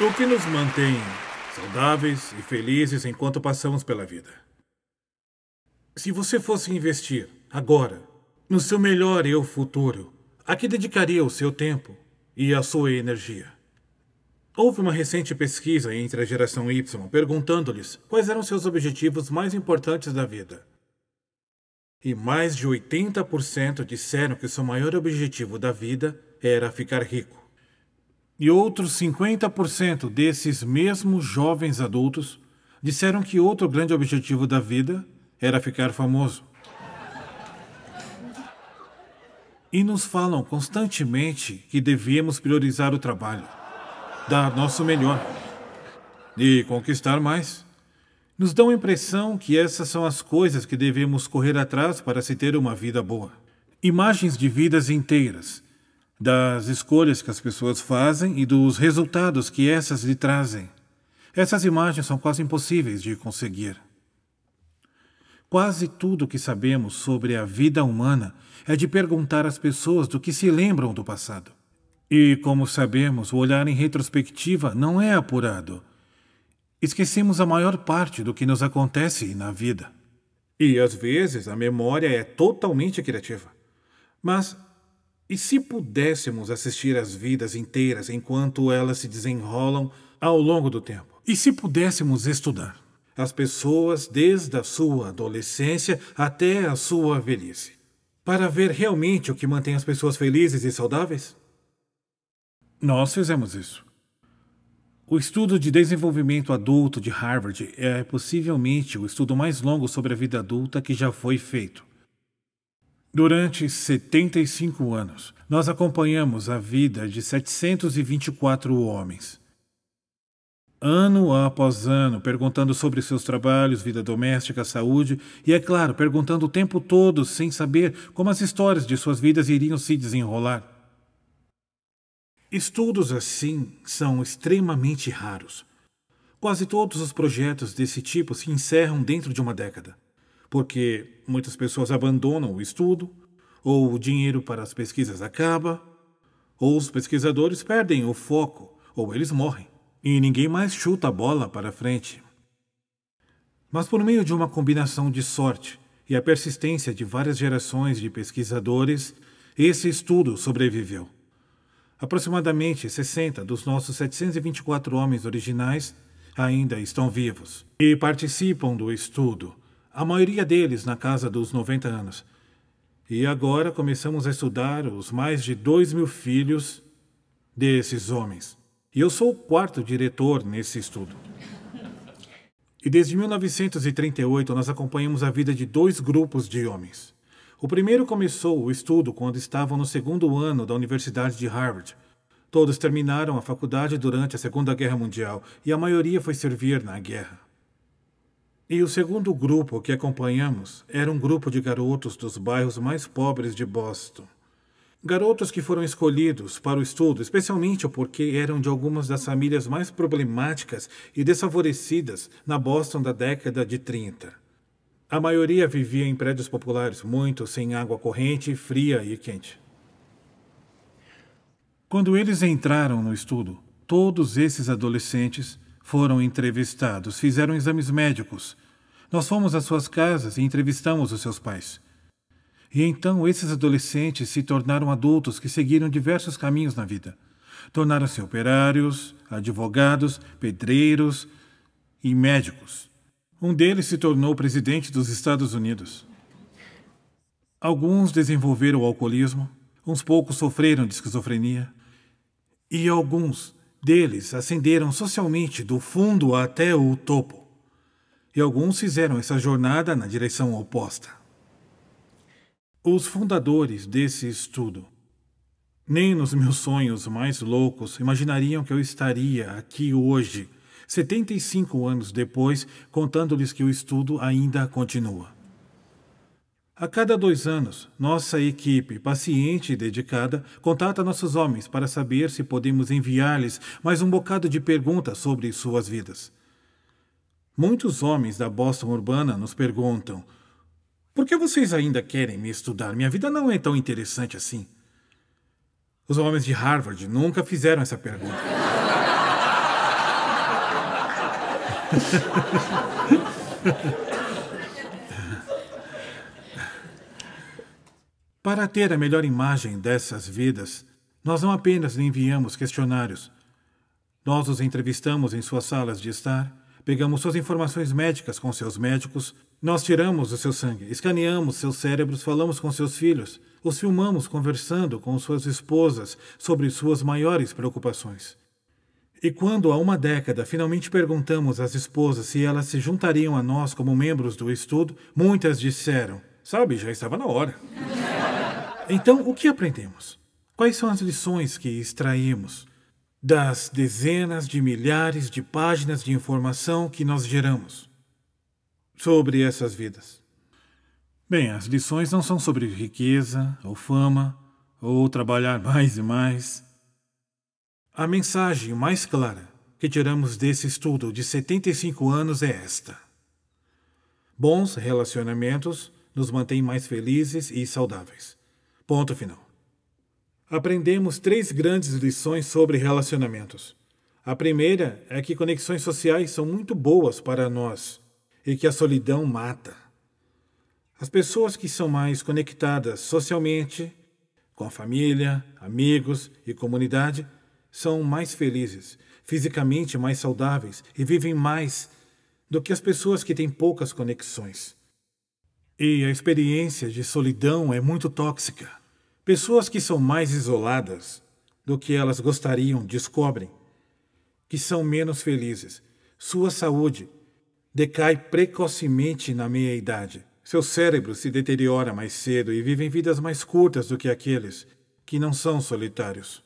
O que nos mantém saudáveis e felizes enquanto passamos pela vida. Se você fosse investir, agora, no seu melhor eu futuro, a que dedicaria o seu tempo e a sua energia? Houve uma recente pesquisa entre a geração Y perguntando-lhes quais eram seus objetivos mais importantes da vida. E mais de 80% disseram que seu maior objetivo da vida era ficar rico. E outros 50% desses mesmos jovens adultos disseram que outro grande objetivo da vida era ficar famoso. E nos falam constantemente que devemos priorizar o trabalho, dar nosso melhor e conquistar mais. Nos dão a impressão que essas são as coisas que devemos correr atrás para se ter uma vida boa. Imagens de vidas inteiras das escolhas que as pessoas fazem e dos resultados que essas lhe trazem. Essas imagens são quase impossíveis de conseguir. Quase tudo o que sabemos sobre a vida humana é de perguntar às pessoas do que se lembram do passado. E, como sabemos, o olhar em retrospectiva não é apurado. Esquecemos a maior parte do que nos acontece na vida. E, às vezes, a memória é totalmente criativa. Mas e se pudéssemos assistir às vidas inteiras enquanto elas se desenrolam ao longo do tempo? E se pudéssemos estudar as pessoas desde a sua adolescência até a sua velhice, para ver realmente o que mantém as pessoas felizes e saudáveis? Nós fizemos isso. O estudo de desenvolvimento adulto de Harvard é possivelmente o estudo mais longo sobre a vida adulta que já foi feito. Durante 75 anos, nós acompanhamos a vida de 724 homens. Ano após ano, perguntando sobre seus trabalhos, vida doméstica, saúde, e é claro, perguntando o tempo todo sem saber como as histórias de suas vidas iriam se desenrolar. Estudos assim são extremamente raros. Quase todos os projetos desse tipo se encerram dentro de uma década porque muitas pessoas abandonam o estudo, ou o dinheiro para as pesquisas acaba, ou os pesquisadores perdem o foco, ou eles morrem, e ninguém mais chuta a bola para frente. Mas por meio de uma combinação de sorte e a persistência de várias gerações de pesquisadores, esse estudo sobreviveu. Aproximadamente 60 dos nossos 724 homens originais ainda estão vivos e participam do estudo, a maioria deles na casa dos 90 anos. E agora começamos a estudar os mais de 2 mil filhos desses homens. E eu sou o quarto diretor nesse estudo. E desde 1938 nós acompanhamos a vida de dois grupos de homens. O primeiro começou o estudo quando estavam no segundo ano da Universidade de Harvard. Todos terminaram a faculdade durante a Segunda Guerra Mundial e a maioria foi servir na guerra. E o segundo grupo que acompanhamos era um grupo de garotos dos bairros mais pobres de Boston. Garotos que foram escolhidos para o estudo, especialmente porque eram de algumas das famílias mais problemáticas e desfavorecidas na Boston da década de 30. A maioria vivia em prédios populares, muito sem água corrente, fria e quente. Quando eles entraram no estudo, todos esses adolescentes foram entrevistados, fizeram exames médicos. Nós fomos às suas casas e entrevistamos os seus pais. E então esses adolescentes se tornaram adultos que seguiram diversos caminhos na vida. Tornaram-se operários, advogados, pedreiros e médicos. Um deles se tornou presidente dos Estados Unidos. Alguns desenvolveram o alcoolismo, uns poucos sofreram de esquizofrenia e alguns deles ascenderam socialmente do fundo até o topo, e alguns fizeram essa jornada na direção oposta. Os fundadores desse estudo. Nem nos meus sonhos mais loucos imaginariam que eu estaria aqui hoje, 75 anos depois, contando-lhes que o estudo ainda continua. A cada dois anos, nossa equipe, paciente e dedicada, contata nossos homens para saber se podemos enviar-lhes mais um bocado de perguntas sobre suas vidas. Muitos homens da Boston urbana nos perguntam: Por que vocês ainda querem me estudar? Minha vida não é tão interessante assim. Os homens de Harvard nunca fizeram essa pergunta. Para ter a melhor imagem dessas vidas, nós não apenas lhe enviamos questionários. Nós os entrevistamos em suas salas de estar, pegamos suas informações médicas com seus médicos, nós tiramos o seu sangue, escaneamos seus cérebros, falamos com seus filhos, os filmamos conversando com suas esposas sobre suas maiores preocupações. E quando, há uma década, finalmente perguntamos às esposas se elas se juntariam a nós como membros do estudo, muitas disseram: Sabe, já estava na hora. Então, o que aprendemos? Quais são as lições que extraímos das dezenas de milhares de páginas de informação que nós geramos sobre essas vidas? Bem, as lições não são sobre riqueza ou fama ou trabalhar mais e mais. A mensagem mais clara que tiramos desse estudo de 75 anos é esta: bons relacionamentos nos mantêm mais felizes e saudáveis. Ponto final. Aprendemos três grandes lições sobre relacionamentos. A primeira é que conexões sociais são muito boas para nós e que a solidão mata. As pessoas que são mais conectadas socialmente, com a família, amigos e comunidade, são mais felizes, fisicamente mais saudáveis e vivem mais do que as pessoas que têm poucas conexões. E a experiência de solidão é muito tóxica. Pessoas que são mais isoladas do que elas gostariam descobrem que são menos felizes. Sua saúde decai precocemente na meia-idade. Seu cérebro se deteriora mais cedo e vivem vidas mais curtas do que aqueles que não são solitários.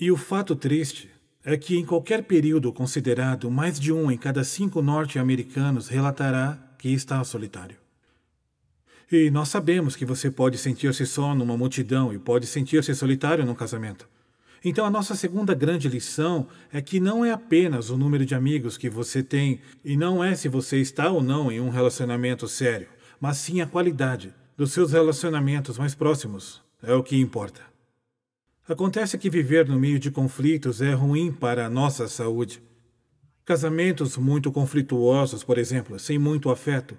E o fato triste é que, em qualquer período considerado, mais de um em cada cinco norte-americanos relatará que está solitário. E nós sabemos que você pode sentir-se só numa multidão e pode sentir-se solitário num casamento. Então, a nossa segunda grande lição é que não é apenas o número de amigos que você tem e não é se você está ou não em um relacionamento sério, mas sim a qualidade dos seus relacionamentos mais próximos. É o que importa. Acontece que viver no meio de conflitos é ruim para a nossa saúde. Casamentos muito conflituosos, por exemplo, sem muito afeto,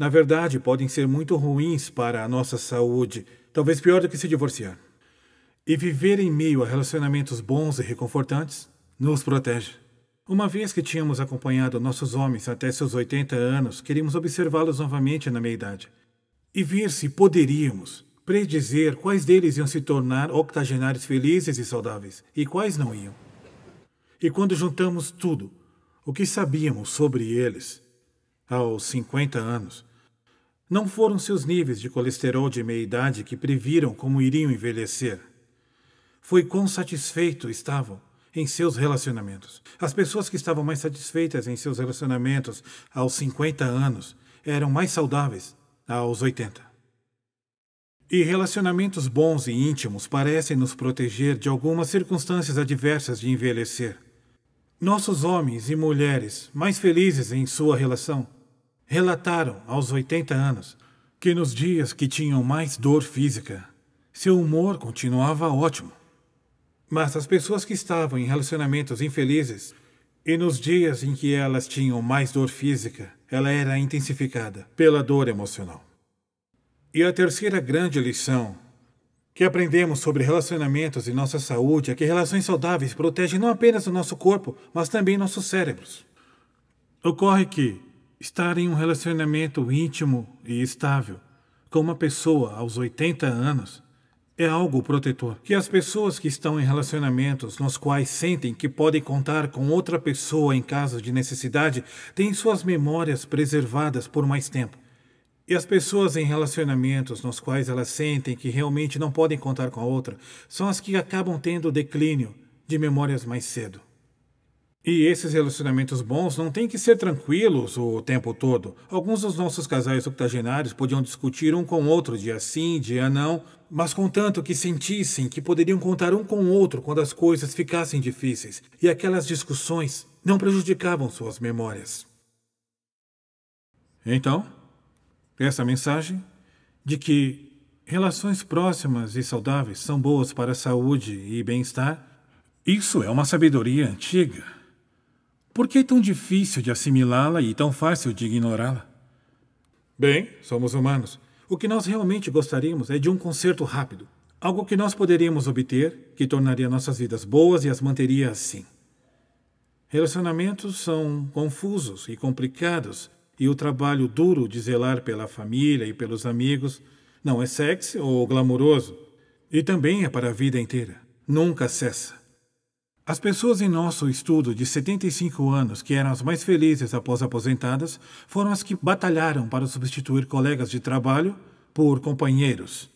na verdade, podem ser muito ruins para a nossa saúde, talvez pior do que se divorciar. E viver em meio a relacionamentos bons e reconfortantes nos protege. Uma vez que tínhamos acompanhado nossos homens até seus 80 anos, queríamos observá-los novamente na meia-idade e ver se poderíamos predizer quais deles iam se tornar octogenários felizes e saudáveis e quais não iam. E quando juntamos tudo, o que sabíamos sobre eles aos 50 anos, não foram seus níveis de colesterol de meia-idade que previram como iriam envelhecer. Foi quão satisfeito estavam em seus relacionamentos. As pessoas que estavam mais satisfeitas em seus relacionamentos aos 50 anos eram mais saudáveis aos 80. E relacionamentos bons e íntimos parecem nos proteger de algumas circunstâncias adversas de envelhecer. Nossos homens e mulheres mais felizes em sua relação relataram, aos 80 anos, que nos dias que tinham mais dor física, seu humor continuava ótimo. Mas as pessoas que estavam em relacionamentos infelizes e nos dias em que elas tinham mais dor física, ela era intensificada pela dor emocional. E a terceira grande lição que aprendemos sobre relacionamentos e nossa saúde é que relações saudáveis protegem não apenas o nosso corpo, mas também nossos cérebros. Ocorre que, Estar em um relacionamento íntimo e estável com uma pessoa aos 80 anos é algo protetor que as pessoas que estão em relacionamentos nos quais sentem que podem contar com outra pessoa em caso de necessidade têm suas memórias preservadas por mais tempo. E as pessoas em relacionamentos nos quais elas sentem que realmente não podem contar com a outra são as que acabam tendo declínio de memórias mais cedo. E esses relacionamentos bons não têm que ser tranquilos o tempo todo. Alguns dos nossos casais octogenários podiam discutir um com o outro, dia sim, dia não, mas contanto que sentissem que poderiam contar um com o outro quando as coisas ficassem difíceis, e aquelas discussões não prejudicavam suas memórias. Então, essa mensagem de que relações próximas e saudáveis são boas para a saúde e bem-estar, isso é uma sabedoria antiga. Por que é tão difícil de assimilá-la e tão fácil de ignorá-la? Bem, somos humanos. O que nós realmente gostaríamos é de um conserto rápido. Algo que nós poderíamos obter, que tornaria nossas vidas boas e as manteria assim. Relacionamentos são confusos e complicados, e o trabalho duro de zelar pela família e pelos amigos não é sexy ou glamouroso. E também é para a vida inteira. Nunca cessa. As pessoas em nosso estudo de 75 anos que eram as mais felizes após aposentadas foram as que batalharam para substituir colegas de trabalho por companheiros.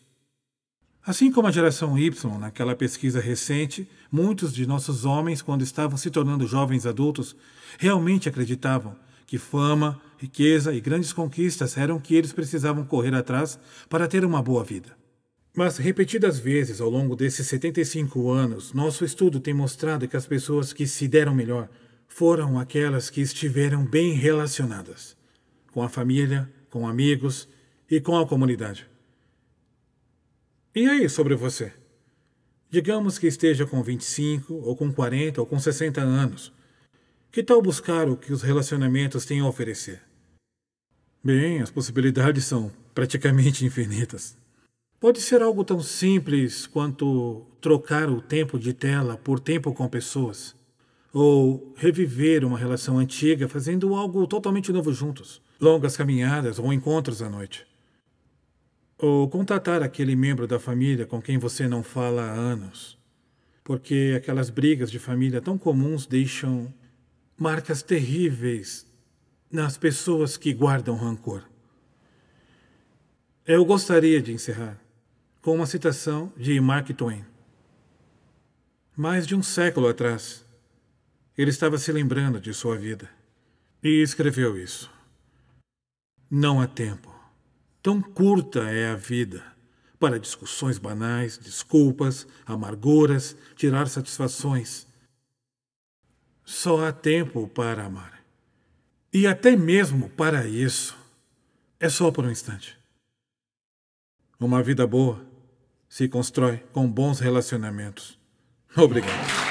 Assim como a geração Y, naquela pesquisa recente, muitos de nossos homens, quando estavam se tornando jovens adultos, realmente acreditavam que fama, riqueza e grandes conquistas eram o que eles precisavam correr atrás para ter uma boa vida. Mas repetidas vezes ao longo desses 75 anos, nosso estudo tem mostrado que as pessoas que se deram melhor foram aquelas que estiveram bem relacionadas com a família, com amigos e com a comunidade. E aí sobre você? Digamos que esteja com 25, ou com 40, ou com 60 anos. Que tal buscar o que os relacionamentos têm a oferecer? Bem, as possibilidades são praticamente infinitas. Pode ser algo tão simples quanto trocar o tempo de tela por tempo com pessoas, ou reviver uma relação antiga fazendo algo totalmente novo juntos, longas caminhadas ou encontros à noite. Ou contatar aquele membro da família com quem você não fala há anos, porque aquelas brigas de família tão comuns deixam marcas terríveis nas pessoas que guardam rancor. Eu gostaria de encerrar com uma citação de Mark Twain. Mais de um século atrás, ele estava se lembrando de sua vida e escreveu isso. Não há tempo. Tão curta é a vida para discussões banais, desculpas, amarguras, tirar satisfações. Só há tempo para amar. E até mesmo para isso. É só por um instante. Uma vida boa se constrói com bons relacionamentos. Obrigado.